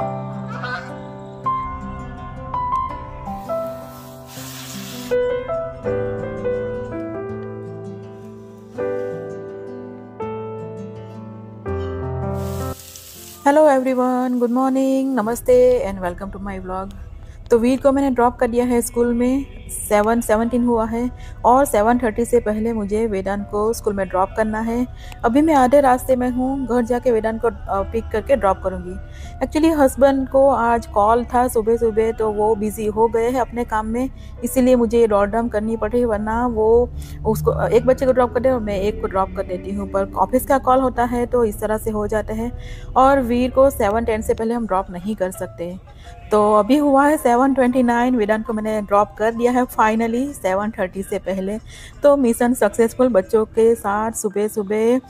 Hello everyone good morning नमस्ते and welcome to my vlog तो वीर को मैंने ड्रॉप कर दिया है स्कूल में सेवन सेवनटीन हुआ है और सेवन थर्टी से पहले मुझे वेदांत को स्कूल में ड्रॉप करना है अभी मैं आधे रास्ते में हूँ घर जाके वेदांत को पिक करके ड्रॉप करूँगी एक्चुअली हस्बैंड को आज कॉल था सुबह सुबह तो वो बिज़ी हो गए हैं अपने काम में इसीलिए मुझे दौड़ डाम करनी पड़ी वरना वो उसको एक बच्चे को ड्रॉप कर दे और मैं एक को ड्रॉप कर देती हूँ पर ऑफिस का कॉल होता है तो इस तरह से हो जाता है और वीर को सेवन टेन से पहले हम ड्रॉप नहीं कर सकते तो अभी हुआ है 729 वेदांत को मैंने ड्रॉप कर दिया है फाइनली 730 से पहले तो मिशन सक्सेसफुल बच्चों के साथ सुबह सुबह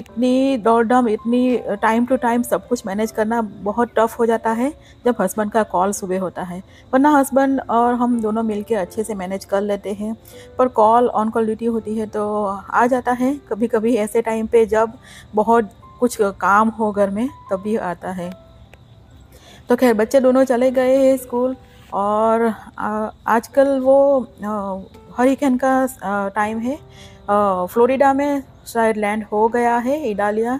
इतनी दौड़म इतनी टाइम टू टाइम सब कुछ मैनेज करना बहुत टफ हो जाता है जब हस्बैंड का कॉल सुबह होता है वरना हस्बैंड और हम दोनों मिल अच्छे से मैनेज कर लेते हैं पर कॉल ऑन कॉल ड्यूटी होती है तो आ जाता है कभी कभी ऐसे टाइम पर जब बहुत कुछ काम हो घर में तभी आता है तो खैर बच्चे दोनों चले गए हैं स्कूल और आजकल वो हरिकेन का टाइम है फ्लोरिडा में शायद लैंड हो गया है इडालिया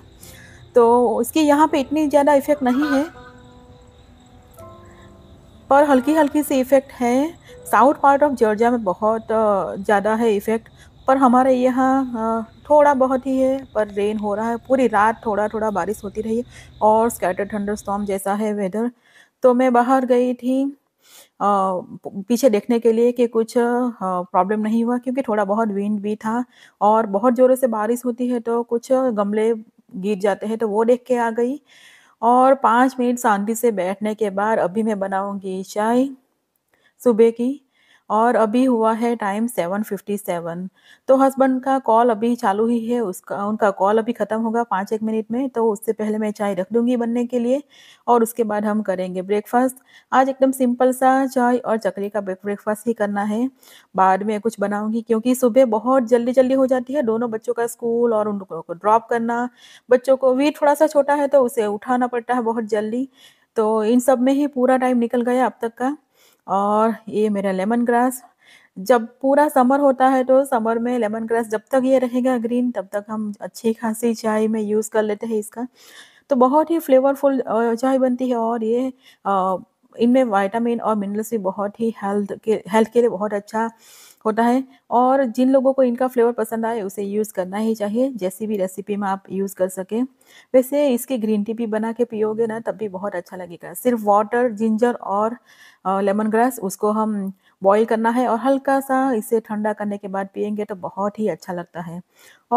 तो उसकी यहाँ पे इतनी ज़्यादा इफ़ेक्ट नहीं है पर हल्की हल्की सी इफ़ेक्ट है साउथ पार्ट ऑफ जॉर्जिया में बहुत ज़्यादा है इफ़ेक्ट पर हमारे यहाँ थोड़ा बहुत ही है पर रेन हो रहा है पूरी रात थोड़ा थोड़ा बारिश होती रही है और स्कैटर थंडर स्टॉम जैसा है वेदर तो मैं बाहर गई थी आ, पीछे देखने के लिए कि कुछ प्रॉब्लम नहीं हुआ क्योंकि थोड़ा बहुत विंड भी था और बहुत ज़ोरों से बारिश होती है तो कुछ गमले गिर जाते हैं तो वो देख के आ गई और पाँच मिनट शांति से बैठने के बाद अभी मैं बनाऊंगी चाय सुबह की और अभी हुआ है टाइम सेवन फिफ्टी सेवन तो हस्बैंड का कॉल अभी चालू ही है उसका उनका कॉल अभी ख़त्म होगा पाँच एक मिनट में तो उससे पहले मैं चाय रख दूँगी बनने के लिए और उसके बाद हम करेंगे ब्रेकफास्ट आज एकदम सिंपल सा चाय और चकली का ब्रेकफास्ट ही करना है बाद में कुछ बनाऊँगी क्योंकि सुबह बहुत जल्दी जल्दी हो जाती है दोनों बच्चों का स्कूल और उन लोगों को ड्रॉप करना बच्चों को भी थोड़ा सा छोटा है तो उसे उठाना पड़ता है बहुत जल्दी तो इन सब में ही पूरा टाइम निकल गया अब तक का और ये मेरा लेमन ग्रास जब पूरा समर होता है तो समर में लेमन ग्रास जब तक ये रहेगा ग्रीन तब तक हम अच्छी खासी चाय में यूज़ कर लेते हैं इसका तो बहुत ही फ्लेवरफुल चाय बनती है और ये इनमें वाइटामिन और मिनरल्स भी बहुत ही हेल्थ के हेल्थ के लिए बहुत अच्छा होता है और जिन लोगों को इनका फ्लेवर पसंद आए उसे यूज़ करना ही चाहिए जैसी भी रेसिपी में आप यूज़ कर सकें वैसे इसके ग्रीन टी भी बना के पियोगे ना तब भी बहुत अच्छा लगेगा सिर्फ वाटर जिंजर और लेमन ग्रास उसको हम बॉईल करना है और हल्का सा इसे ठंडा करने के बाद पियेंगे तो बहुत ही अच्छा लगता है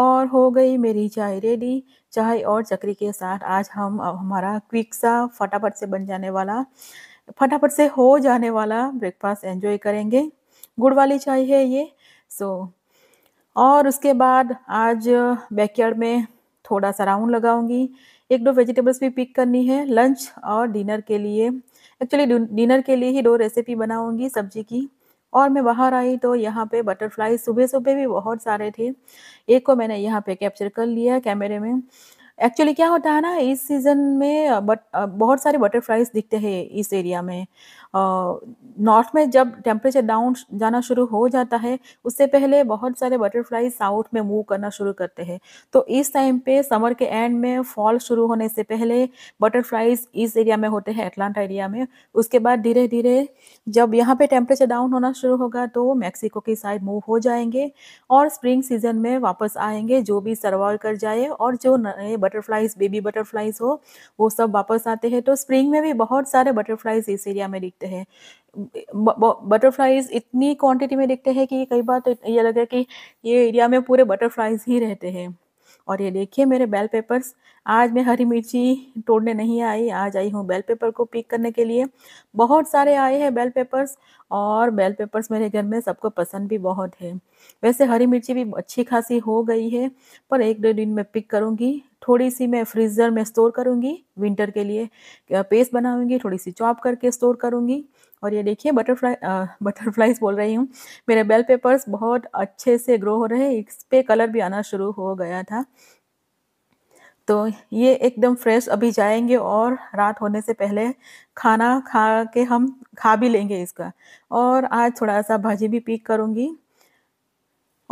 और हो गई मेरी चाय रेडी चाय और चकरी के साथ आज हम हमारा क्विक सा फटाफट से बन जाने वाला फटाफट से हो जाने वाला ब्रेकफास्ट एंजॉय करेंगे गुड़ वाली चाय है ये सो और उसके बाद आज बैकयार्ड में थोड़ा सा राउंड लगाऊंगी एक दो वेजिटेबल्स भी पिक करनी है लंच और डिनर के लिए एक्चुअली डिनर के लिए ही दो रेसिपी बनाऊंगी सब्जी की और मैं बाहर आई तो यहाँ पे बटरफ्लाई सुबह सुबह भी बहुत सारे थे एक को मैंने यहाँ पे कैप्चर कर लिया कैमरे में एक्चुअली क्या होता है ना इस सीज़न में बट बहुत सारे बटरफ्लाइज दिखते हैं इस एरिया में नॉर्थ में जब टेम्परेचर डाउन जाना शुरू हो जाता है उससे पहले बहुत सारे बटरफ्लाई साउथ में मूव करना शुरू करते हैं तो इस टाइम पे समर के एंड में फॉल शुरू होने से पहले बटरफ्लाइज इस एरिया में होते हैं एटलांटा एरिया में उसके बाद धीरे धीरे जब यहाँ पे टेम्परेचर डाउन होना शुरू होगा तो मैक्सिको की साइड मूव हो जाएंगे और स्प्रिंग सीजन में वापस आएंगे जो भी सर्वाइव कर जाए और जो नए बटरफ्लाइज बेबी बटरफ्लाइज हो वो सब वापस आते हैं तो स्प्रिंग में भी बहुत सारे बटरफ्लाइज इस एरिया में दिखते देखते हैं बटरफ्लाइज इतनी क्वांटिटी में देखते हैं कि कई बार तो ये लगे कि ये एरिया में पूरे बटरफ्लाइज ही रहते हैं और ये देखिए मेरे बेल पेपर्स आज मैं हरी मिर्ची तोड़ने नहीं आई आज आई हूँ बेल पेपर को पिक करने के लिए बहुत सारे आए हैं बेल पेपर्स और बेल पेपर्स मेरे घर में सबको पसंद भी बहुत है वैसे हरी मिर्ची भी अच्छी खासी हो गई है पर एक दो दिन में पिक करूँगी थोड़ी सी मैं फ्रीज़र में स्टोर करूँगी विंटर के लिए पेस्ट बनाऊँगी थोड़ी सी चॉप करके स्टोर करूँगी और ये देखिए बटरफ्लाई बटरफ्लाइज बोल रही हूँ मेरे बेल पेपर्स बहुत अच्छे से ग्रो हो रहे हैं इस पर कलर भी आना शुरू हो गया था तो ये एकदम फ्रेश अभी जाएंगे और रात होने से पहले खाना खा के हम खा भी लेंगे इसका और आज थोड़ा सा भाजी भी पीक करूँगी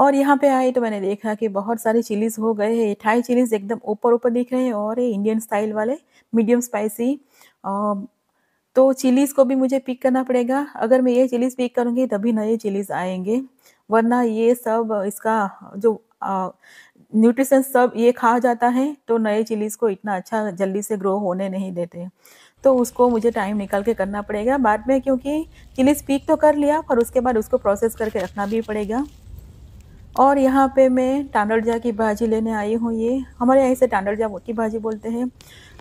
और यहाँ पे आई तो मैंने देखा कि बहुत सारे चिलीज़ हो गए हैं थाई चिलीज़ एकदम ऊपर ऊपर दिख रहे हैं और ये इंडियन स्टाइल वाले मीडियम स्पाइसी तो चिलीज़ को भी मुझे पिक करना पड़ेगा अगर मैं ये चिलीज़ पिक करूँगी तभी नए चिलीज़ आएंगे वरना ये सब इसका जो न्यूट्रिशन सब ये खा जाता है तो नए चिलीज़ को इतना अच्छा जल्दी से ग्रो होने नहीं देते तो उसको मुझे टाइम निकाल के करना पड़ेगा बाद में क्योंकि चिलीज़ पीक तो कर लिया पर उसके बाद उसको प्रोसेस करके रखना भी पड़ेगा और यहाँ पे मैं टांडलजा की भाजी लेने आई हूँ ये हमारे यहाँ से टांडलजा की भाजी बोलते हैं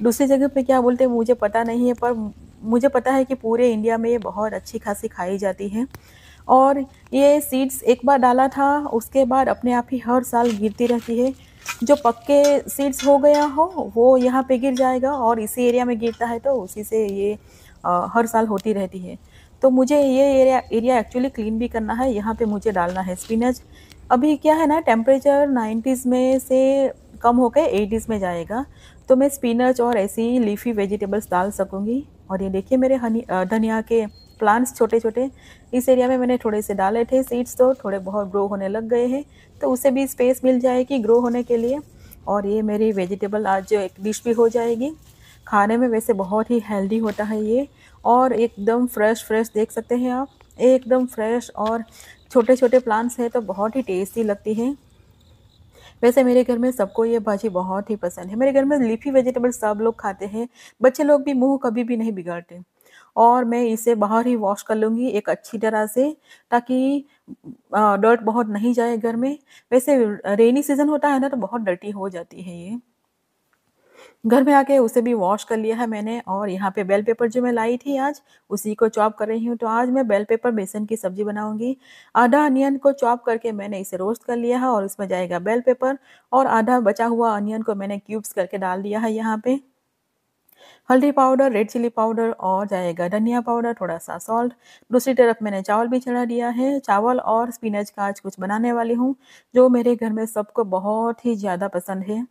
दूसरी जगह पे क्या बोलते हैं मुझे पता नहीं है पर मुझे पता है कि पूरे इंडिया में ये बहुत अच्छी खासी खाई जाती है और ये सीड्स एक बार डाला था उसके बाद अपने आप ही हर साल गिरती रहती है जो पक्के सीड्स हो गया हो वो यहाँ पे गिर जाएगा और इसी एरिया में गिरता है तो उसी से ये आ, हर साल होती रहती है तो मुझे ये एरिया एरिया एक्चुअली क्लीन भी करना है यहाँ पे मुझे डालना है स्पिनच अभी क्या है ना टेम्परेचर नाइन्टीज़ में से कम होकर एटीज़ में जाएगा तो मैं स्पिनच और ऐसी लीफी वेजिटेबल्स डाल सकूँगी और ये देखिए मेरे हनी धनिया के प्लांट्स छोटे छोटे इस एरिया में मैंने थोड़े से डाले थे सीड्स तो थोड़े बहुत ग्रो होने लग गए हैं तो उसे भी स्पेस मिल जाएगी ग्रो होने के लिए और ये मेरी वेजिटेबल आज एक डिश भी हो जाएगी खाने में वैसे बहुत ही हेल्दी होता है ये और एकदम फ्रेश फ्रेश देख सकते हैं आप एकदम फ्रेश और छोटे छोटे प्लांट्स हैं तो बहुत ही टेस्टी लगती है वैसे मेरे घर में सबको ये भाजी बहुत ही पसंद है मेरे घर में लीफी वेजिटेबल सब लोग खाते हैं बच्चे लोग भी मुँह कभी भी नहीं बिगाड़ते और मैं इसे बाहर ही वॉश कर लूँगी एक अच्छी तरह से ताकि डर्ट बहुत नहीं जाए घर में वैसे रेनी सीज़न होता है ना तो बहुत डर्टी हो जाती है ये घर में आके उसे भी वॉश कर लिया है मैंने और यहाँ पे बेल पेपर जो मैं लाई थी आज उसी को चॉप कर रही हूँ तो आज मैं बेल पेपर बेसन की सब्जी बनाऊंगी आधा अनियन को चॉप करके मैंने इसे रोस्ट कर लिया है और उसमें जाएगा बेल पेपर और आधा बचा हुआ अनियन को मैंने क्यूब्स करके डाल दिया है यहाँ पर हल्दी पाउडर रेड चिली पाउडर और जाएगा धनिया पाउडर थोड़ा सा सॉल्ट दूसरी तरफ मैंने चावल भी चढ़ा दिया है चावल और स्पिनच का आज कुछ बनाने वाली हूँ जो मेरे घर में सबको बहुत ही ज़्यादा पसंद है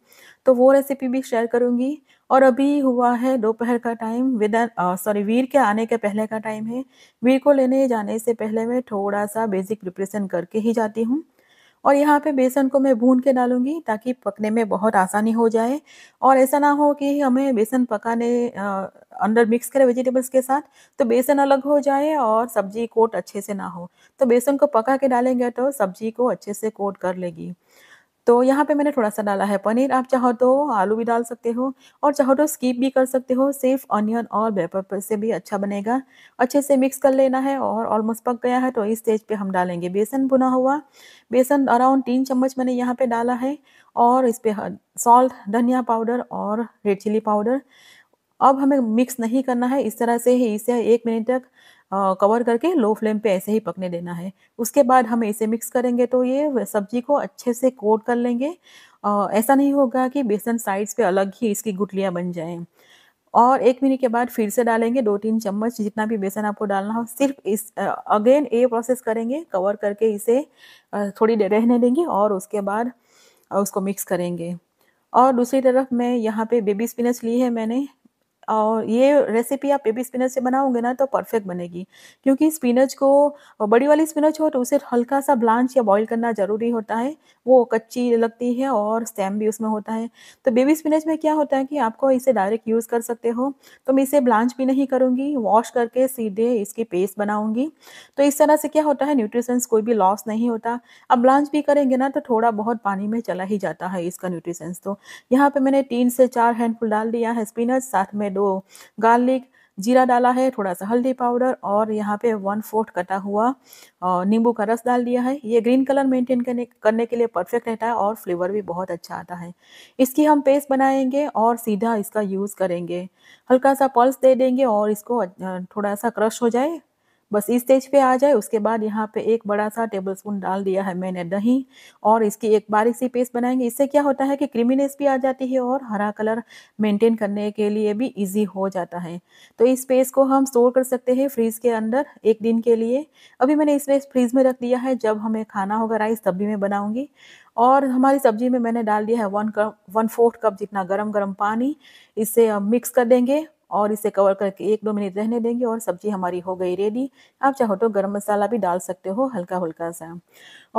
तो वो रेसिपी भी शेयर करूँगी और अभी हुआ है दोपहर का टाइम विदन सॉरी वीर के आने के पहले का टाइम है वीर को लेने जाने से पहले मैं थोड़ा सा बेसिक प्रिपरेशन करके ही जाती हूँ और यहाँ पे बेसन को मैं भून के डालूंगी ताकि पकने में बहुत आसानी हो जाए और ऐसा ना हो कि हमें बेसन पकाने अंदर मिक्स करें वेजिटेबल्स के साथ तो बेसन अलग हो जाए और सब्जी कोट अच्छे से ना हो तो बेसन को पका के डालेंगे तो सब्जी को अच्छे से कोट कर लेगी तो यहाँ पे मैंने थोड़ा सा डाला है पनीर आप चाहो तो आलू भी डाल सकते हो और चाहो तो स्कीप भी कर सकते हो सिर्फ ऑनियन और बेपेपर पेपर से भी अच्छा बनेगा अच्छे से मिक्स कर लेना है और ऑलमोस्ट पक गया है तो इस स्टेज पे हम डालेंगे बेसन भुना हुआ बेसन अराउंड तीन चम्मच मैंने यहाँ पे डाला है और इस पर सॉल्ट धनिया पाउडर और रेड चिली पाउडर अब हमें मिक्स नहीं करना है इस तरह से ही इसे एक मिनट तक कवर करके लो फ्लेम पे ऐसे ही पकने देना है उसके बाद हम ऐसे मिक्स करेंगे तो ये सब्जी को अच्छे से कोट कर लेंगे ऐसा नहीं होगा कि बेसन साइड्स पे अलग ही इसकी गुटलियाँ बन जाएँ और एक मिनट के बाद फिर से डालेंगे दो तीन चम्मच जितना भी बेसन आपको डालना हो सिर्फ इस अगेन ये प्रोसेस करेंगे कवर करके इसे थोड़ी देर रहने देंगे और उसके बाद उसको मिक्स करेंगे और दूसरी तरफ मैं यहाँ पे बेबी स्पिनच ली है मैंने और ये रेसिपी आप बेबी स्पिनच से बनाओगे ना तो परफेक्ट बनेगी क्योंकि स्पिनच को बड़ी वाली स्पिनच हो तो उसे हल्का सा ब्लांच या बॉईल करना ज़रूरी होता है वो कच्ची लगती है और स्टेम भी उसमें होता है तो बेबी स्पिनच में क्या होता है कि आपको इसे डायरेक्ट यूज़ कर सकते हो तो मैं इसे ब्लांच भी नहीं करूँगी वॉश करके सीधे इसकी पेस्ट बनाऊँगी तो इस तरह से क्या होता है न्यूट्रिशंस कोई भी लॉस नहीं होता अब ब्लांच भी करेंगे ना तो थोड़ा बहुत पानी में चला ही जाता है इसका न्यूट्रिशंस तो यहाँ पर मैंने तीन से चार हैंडफुल डाल दिया है स्पिनच साथ में दो दो गार्लिक जीरा डाला है थोड़ा सा हल्दी पाउडर और यहाँ पे वन फोर्थ कटा हुआ नींबू का रस डाल दिया है ये ग्रीन कलर मेंटेन करने करने के लिए परफेक्ट रहता है और फ्लेवर भी बहुत अच्छा आता है इसकी हम पेस्ट बनाएंगे और सीधा इसका यूज़ करेंगे हल्का सा पल्स दे देंगे और इसको थोड़ा सा क्रश हो जाए बस इस स्टेज पे आ जाए उसके बाद यहाँ पे एक बड़ा सा टेबल स्पून डाल दिया है मैंने दही और इसकी एक बारीक सी पेस्ट बनाएंगे इससे क्या होता है कि क्रीमीनेस भी आ जाती है और हरा कलर मेंटेन करने के लिए भी ईजी हो जाता है तो इस पेस्ट को हम स्टोर कर सकते हैं फ्रीज के अंदर एक दिन के लिए अभी मैंने इस पेस्ट फ्रीज में रख दिया है जब हमें खाना होगा राइस तब भी मैं बनाऊँगी और हमारी सब्जी में मैंने डाल दिया है one cup one fourth cup जितना गरम गरम पानी इसे मिक्स कर देंगे और इसे कवर करके एक दो मिनट रहने देंगे और सब्जी हमारी हो गई रेडी आप चाहो तो गर्म मसाला भी डाल सकते हो हल्का हल्का सा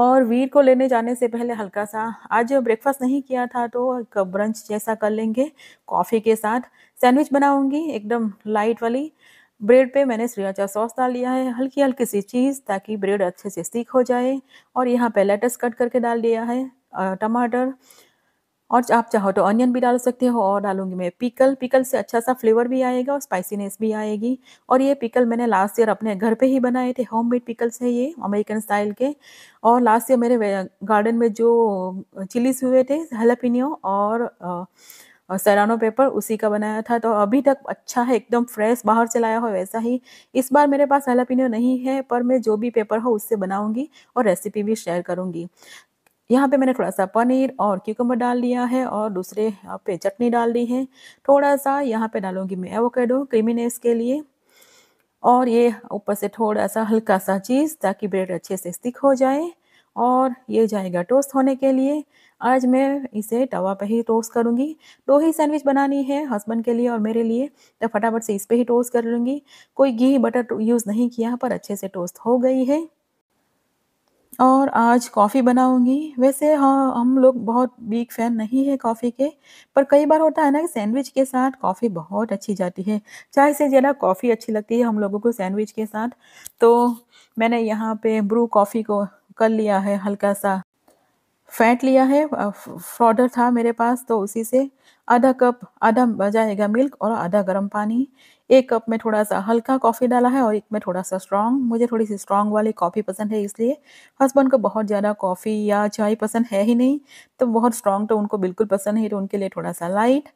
और वीर को लेने जाने से पहले हल्का सा आज ब्रेकफास्ट नहीं किया था तो ब्रंच जैसा कर लेंगे कॉफ़ी के साथ सैंडविच बनाऊँगी एकदम लाइट वाली ब्रेड पे मैंने श्रीराचा सॉस डाल लिया है हल्की हल्की सी चीज़ ताकि ब्रेड अच्छे से सीख हो जाए और यहाँ पे लेटस कट करके डाल दिया है टमाटर और आप चाहो तो ऑनियन भी डाल सकते हो और डालूंगी मैं पिकल पिकल से अच्छा सा फ्लेवर भी आएगा और स्पाइसीनेस भी आएगी और ये पिकल मैंने लास्ट ईयर अपने घर पे ही बनाए थे होम मेड पिकल्स है ये अमेरिकन स्टाइल के और लास्ट ईयर मेरे गार्डन में जो चिलीज हुए थे हेलापिनियो और और सरानो पेपर उसी का बनाया था तो अभी तक अच्छा है एकदम फ्रेश बाहर से लाया हो वैसा ही इस बार मेरे पास हेलापिनियो नहीं है पर मैं जो भी पेपर हो उससे बनाऊंगी और रेसिपी भी शेयर करूंगी यहाँ पे मैंने थोड़ा सा पनीर और क्यूकम्बर डाल दिया है और दूसरे यहाँ पे चटनी डाल दी है थोड़ा सा यहाँ पे डालूंगी मैं एवोकेडो क्रीमीनेस के लिए और ये ऊपर से थोड़ा सा हल्का सा चीज़ ताकि ब्रेड अच्छे से स्टिक हो जाए और ये जाएगा टोस्ट होने के लिए आज मैं इसे तवा पे ही टोस्ट करूँगी दो ही सैंडविच बनानी है हस्बैंड के लिए और मेरे लिए तो फटाफट से इस पर ही टोस्ट कर लूँगी कोई घी बटर यूज़ नहीं किया पर अच्छे से टोस्ट हो गई है और आज कॉफ़ी बनाऊँगी वैसे हाँ हम लोग बहुत बिग फ़ैन नहीं है कॉफ़ी के पर कई बार होता है ना कि सैंडविच के साथ कॉफ़ी बहुत अच्छी जाती है चाय से ज़्यादा कॉफ़ी अच्छी लगती है हम लोगों को सैंडविच के साथ तो मैंने यहाँ पे ब्रू कॉफ़ी को कर लिया है हल्का सा फैट लिया है फ्रॉडर था मेरे पास तो उसी से आधा कप आधा जाएगा मिल्क और आधा गर्म पानी एक कप में थोड़ा सा हल्का कॉफ़ी डाला है और एक में थोड़ा सा स्ट्रॉन्ग मुझे थोड़ी सी स्ट्रॉन्ग वाली कॉफ़ी पसंद है इसलिए हस्बैंड को बहुत ज़्यादा कॉफ़ी या चाय पसंद है ही नहीं तो बहुत स्ट्रॉन्ग तो उनको बिल्कुल पसंद नहीं तो उनके लिए थोड़ा सा लाइट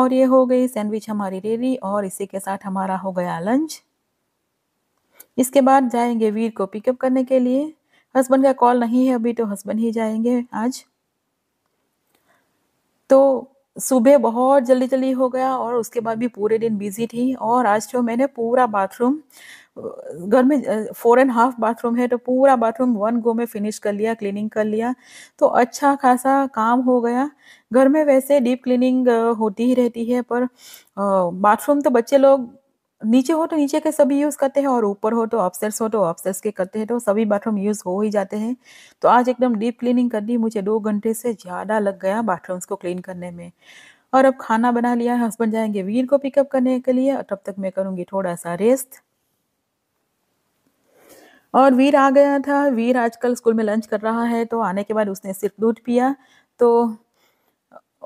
और ये हो गई सैंडविच हमारी रेडी और इसी के साथ हमारा हो गया लंच इसके बाद जाएंगे वीर को पिकअप करने के लिए हस्बैंड का कॉल नहीं है अभी तो हस्बैंड ही जाएंगे आज तो सुबह बहुत जल्दी जल्दी हो गया और उसके बाद भी पूरे दिन बिजी थी और आज तो मैंने पूरा बाथरूम घर में फोर एंड हाफ बाथरूम है तो पूरा बाथरूम वन गो में फिनिश कर लिया क्लीनिंग कर लिया तो अच्छा खासा काम हो गया घर में वैसे डीप क्लीनिंग होती ही रहती है पर बाथरूम तो बच्चे लोग नीचे हो तो नीचे के सभी यूज़ करते हैं और ऊपर हो तो ऑफसेट्स हो तो ऑफसेट्स के करते हैं तो सभी बाथरूम यूज़ हो ही जाते हैं तो आज एकदम डीप क्लीनिंग कर दी मुझे दो घंटे से ज़्यादा लग गया बाथरूम्स को क्लीन करने में और अब खाना बना लिया हस्बैंड जाएंगे वीर को पिकअप करने के लिए और तब तक मैं करूँगी थोड़ा सा रेस्ट और वीर आ गया था वीर आजकल स्कूल में लंच कर रहा है तो आने के बाद उसने सिर्फ दूध पिया तो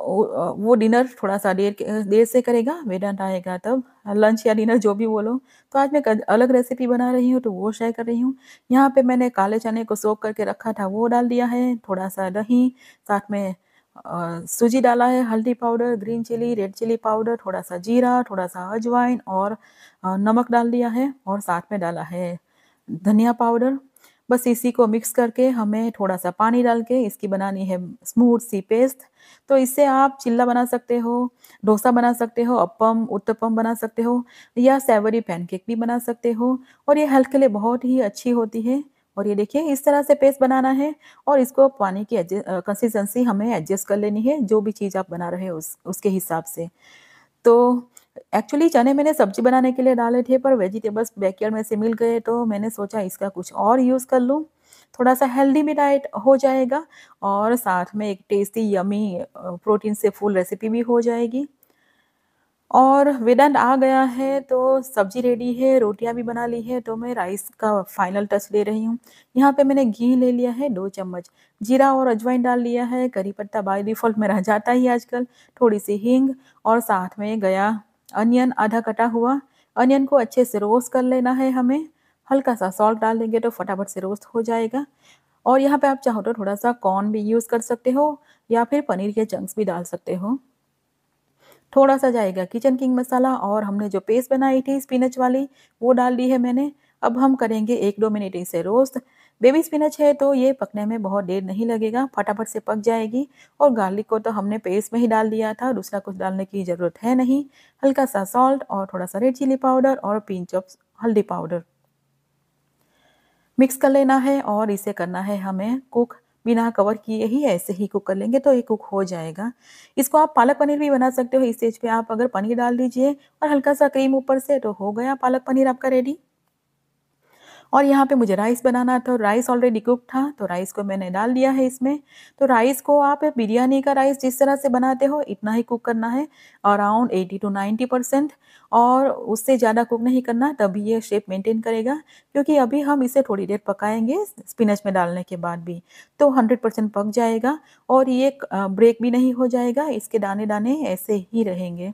वो डिनर थोड़ा सा देर देर से करेगा वेदांत आएगा तब लंच या डिनर जो भी बोलो तो आज मैं अलग रेसिपी बना रही हूँ तो वो शेयर कर रही हूँ यहाँ पे मैंने काले चने को सोख करके रखा था वो डाल दिया है थोड़ा सा दही साथ में सूजी डाला है हल्दी powder green chilli red chilli powder थोड़ा सा जीरा थोड़ा सा अजवाइन और नमक डाल दिया है और साथ में डाला है धनिया पाउडर बस इसी को मिक्स करके हमें थोड़ा सा पानी डाल के इसकी बनानी है स्मूथ सी पेस्ट तो इससे आप चिल्ला बना सकते हो डोसा बना सकते हो अपम उत्तपम बना सकते हो या सेवरी पैनकेक भी बना सकते हो और ये हेल्थ के लिए बहुत ही अच्छी होती है और ये देखिए इस तरह से पेस्ट बनाना है और इसको पानी की कंसिस्टेंसी हमें एडजस्ट कर लेनी है जो भी चीज़ आप बना रहे हो उस उसके हिसाब से तो एक्चुअली चने मैंने सब्जी बनाने के लिए डाले थे पर वेजिटेबल्स बैकयार्ड में से मिल गए तो मैंने सोचा इसका कुछ और यूज़ कर लूँ थोड़ा सा हेल्दी भी डाइट हो जाएगा और साथ में एक टेस्टी यमी प्रोटीन से फुल रेसिपी भी हो जाएगी और वेदांत आ गया है तो सब्जी रेडी है रोटियां भी बना ली है तो मैं राइस का फाइनल टच ले रही हूँ यहाँ पे मैंने घी ले लिया है दो चम्मच जीरा और अजवाइन डाल लिया है करी पत्ता बाय डिफ़ॉल्ट में रह जाता ही आजकल थोड़ी सी हींग और साथ में गया अनियन आधा कटा हुआ अनियन को अच्छे से रोस्ट कर लेना है हमें हल्का सा सॉल्ट डाल देंगे तो फटाफट से रोस्ट हो जाएगा और यहाँ पे आप चाहो तो थोड़ा सा कॉर्न भी यूज़ कर सकते हो या फिर पनीर के चंक्स भी डाल सकते हो थोड़ा सा जाएगा किचन किंग मसाला और हमने जो पेस्ट बनाई थी स्पिनच वाली वो डाल दी है मैंने अब हम करेंगे एक दो मिनट इसे रोस्ट बेबी स्पिनच है तो ये पकने में बहुत देर नहीं लगेगा फटाफट से पक जाएगी और गार्लिक को तो हमने पेस्ट में ही डाल दिया था दूसरा कुछ डालने की ज़रूरत है नहीं हल्का सा सॉल्ट और थोड़ा सा रेड चिली पाउडर और पिंच ऑफ हल्दी पाउडर मिक्स कर लेना है और इसे करना है हमें कुक बिना कवर किए ही ऐसे ही कुक कर लेंगे तो ये कुक हो जाएगा इसको आप पालक पनीर भी बना सकते हो इस स्टेज पे आप अगर पनीर डाल दीजिए और हल्का सा क्रीम ऊपर से तो हो गया पालक पनीर आपका रेडी और यहाँ पे मुझे राइस बनाना था राइस ऑलरेडी कुक था तो राइस को मैंने डाल दिया है इसमें तो राइस को आप बिरयानी का राइस जिस तरह से बनाते हो इतना ही कुक करना है around eighty to ninety percent और उससे ज़्यादा कुक नहीं करना तभी ये शेप मेंटेन करेगा क्योंकि अभी हम इसे थोड़ी देर पकाएंगे स्पिनच में डालने के बाद भी तो हंड्रेड परसेंट पक जाएगा और ये ब्रेक भी नहीं हो जाएगा इसके दाने दाने ऐसे ही रहेंगे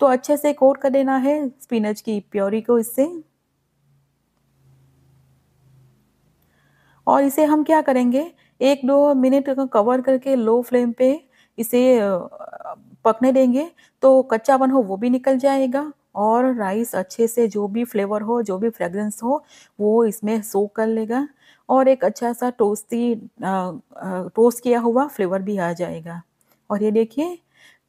तो अच्छे से कोट कर देना है स्पिनच की प्योरी को इससे और इसे हम क्या करेंगे एक दो मिनट कवर करके लो फ्लेम पे इसे पकने देंगे तो कच्चा बन हो वो भी निकल जाएगा और राइस अच्छे से जो भी फ्लेवर हो जो भी फ्रेग्रेंस हो वो इसमें सो कर लेगा और एक अच्छा सा टोस्टी टोस्ट किया हुआ फ्लेवर भी आ जाएगा और ये देखिए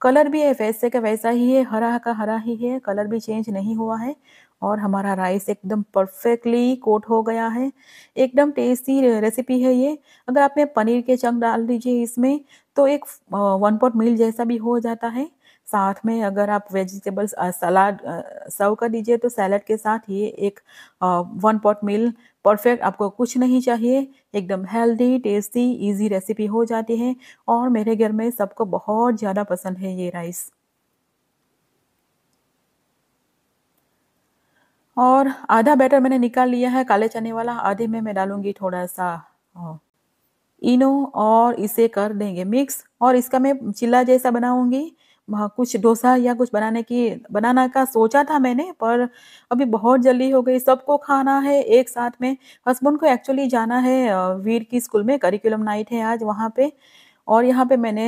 कलर भी है वैसे का वैसा ही है हरा का हरा ही है कलर भी चेंज नहीं हुआ है और हमारा राइस एकदम परफेक्टली कोट हो गया है एकदम टेस्टी रेसिपी है ये अगर आपने पनीर के चंक डाल दीजिए इसमें तो एक वन पॉट मील जैसा भी हो जाता है साथ में अगर आप वेजिटेबल्स सलाद सर्व कर दीजिए तो सैलड के साथ ये एक वन पॉट मील परफेक्ट आपको कुछ नहीं चाहिए एकदम हेल्दी टेस्टी इजी रेसिपी हो जाती है और मेरे घर में सबको बहुत ज़्यादा पसंद है ये राइस और आधा बैटर मैंने निकाल लिया है काले चने वाला आधे में मैं डालूंगी थोड़ा सा इनो और इसे कर देंगे मिक्स और इसका मैं चिल्ला जैसा बनाऊंगी कुछ डोसा या कुछ बनाने की बनाना का सोचा था मैंने पर अभी बहुत जल्दी हो गई सबको खाना है एक साथ में हस्बैंड को एक्चुअली जाना है वीर की स्कूल में करिकुलम नाइट है आज वहाँ पे और यहाँ पे मैंने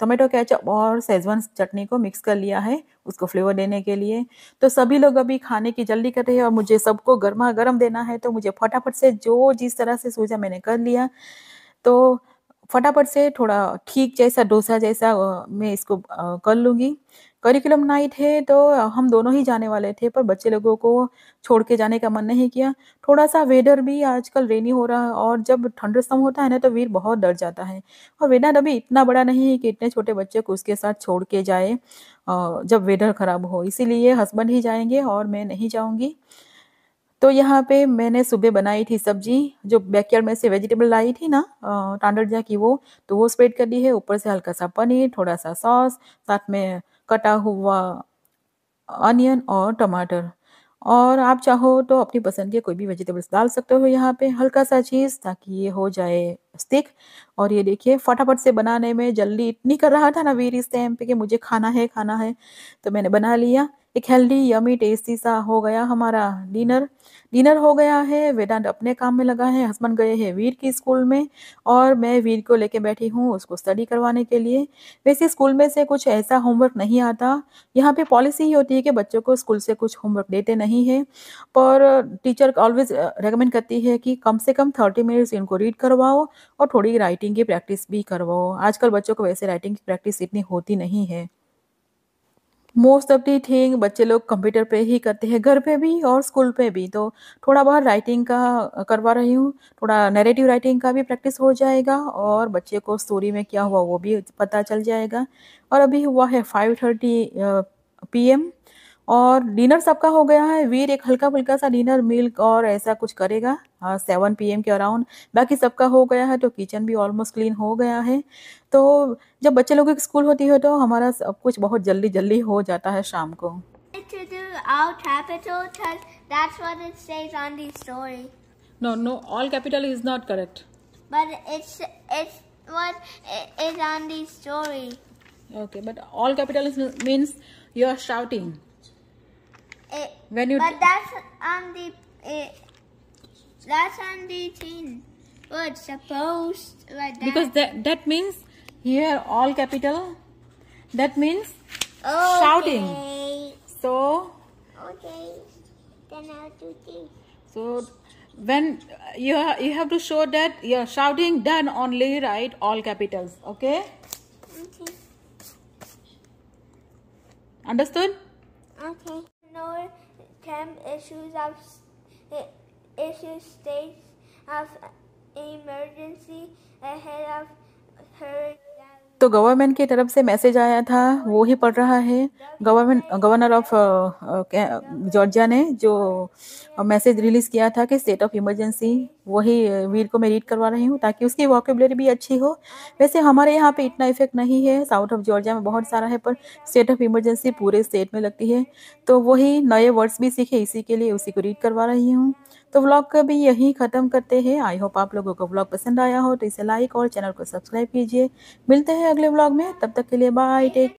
टोमेटो कैचअप और सेजवान चटनी को मिक्स कर लिया है उसको फ्लेवर देने के लिए तो सभी लोग अभी खाने की जल्दी कर रहे हैं और मुझे सबको गर्मा गर्म देना है तो मुझे फटाफट से जो जिस तरह से सूझा मैंने कर लिया तो फटाफट से थोड़ा ठीक जैसा डोसा जैसा मैं इसको कर लूँगी करिकुलम नाइट है तो हम दोनों ही जाने वाले थे पर बच्चे लोगों को छोड़ के जाने का मन नहीं किया थोड़ा सा वेदर भी आजकल रेनी हो रहा है और जब ठंड सम होता है ना तो वीर बहुत डर जाता है और वेदर अभी इतना बड़ा नहीं है कि इतने छोटे बच्चे को उसके साथ छोड़ के जाए जब वेदर ख़राब हो इसीलिए हस्बैंड ही जाएंगे और मैं नहीं जाऊँगी तो यहाँ पे मैंने सुबह बनाई थी सब्जी जो बैकयार्ड में से वेजिटेबल लाई थी ना जा की वो तो वो स्प्रेड कर दी है ऊपर से हल्का सा पनीर थोड़ा सा सॉस साथ में कटा हुआ अनियन और टमाटर और आप चाहो तो अपनी पसंद के कोई भी वेजिटेबल्स डाल सकते हो यहाँ पे हल्का सा चीज़ ताकि ये हो जाए स्टिक और ये देखिए फटाफट से बनाने में जल्दी इतनी कर रहा था ना वीर इस टाइम पे कि मुझे खाना है खाना है तो मैंने बना लिया एक हेल्दी यमी टेस्टी सा हो गया हमारा डिनर डिनर हो गया है वेदांत अपने काम में लगा है हस्बैंड गए हैं वीर की स्कूल में और मैं वीर को लेके बैठी हूँ उसको स्टडी करवाने के लिए वैसे स्कूल में से कुछ ऐसा होमवर्क नहीं आता यहाँ पे पॉलिसी ही होती है कि बच्चों को स्कूल से कुछ होमवर्क देते नहीं है पर टीचर ऑलवेज रिकमेंड करती है कि कम से कम थर्टी मिनट्स इनको रीड करवाओ और थोड़ी राइटिंग की प्रैक्टिस भी करवाओ आजकल बच्चों को वैसे राइटिंग की प्रैक्टिस इतनी होती नहीं है मोस्ट ऑफ दी थिंग बच्चे लोग कंप्यूटर पे ही करते हैं घर पे भी और स्कूल पे भी तो थोड़ा बहुत राइटिंग का करवा रही हूँ थोड़ा नरेटिव राइटिंग का भी प्रैक्टिस हो जाएगा और बच्चे को स्टोरी में क्या हुआ वो भी पता चल जाएगा और अभी हुआ है फाइव थर्टी पी एम और डिनर सबका हो गया है वीर एक हल्का फुल्का सा डिनर मिल्क और ऐसा कुछ करेगा हाँ, सेवन पी के अराउंड बाकी सबका हो गया है तो किचन भी ऑलमोस्ट क्लीन हो गया है तो जब बच्चे लोगों की स्कूल होती है तो हमारा सब कुछ बहुत जल्दी जल्दी हो जाता है शाम को No, no, all capital is not correct. But it's it's what is on the story. Okay, but all capital is, means you are shouting. It, eh, when you but that's on the it, eh, that's on the thing. What's supposed like that? Because that that means here all capital. That means okay. shouting. So. Okay. Then I'll do this. So when you ha you have to show that you're shouting Then only write all capitals okay, okay. understood okay national camp issues of issues states of emergency ahead of hurricane. तो government की तरफ से message आया था वो ही पढ़ रहा है गवर्नमेंट गवर्नर ऑफ जॉर्जिया ने जो मैसेज रिलीज़ किया था कि स्टेट ऑफ इमरजेंसी वही वीर को मैं रीड करवा रही हूँ ताकि उसकी वॉकेबलरी भी अच्छी हो वैसे हमारे यहाँ पे इतना इफेक्ट नहीं है साउथ ऑफ जॉर्जिया में बहुत सारा है पर स्टेट ऑफ इमरजेंसी पूरे स्टेट में लगती है तो वही नए वर्ड्स भी सीखे इसी के लिए उसी को रीड करवा रही हूँ तो व्लॉग का भी यही ख़त्म करते हैं आई होप आप लोगों को व्लॉग पसंद आया हो तो इसे लाइक और चैनल को सब्सक्राइब कीजिए मिलते हैं अगले व्लॉग में तब तक के लिए बाय टेक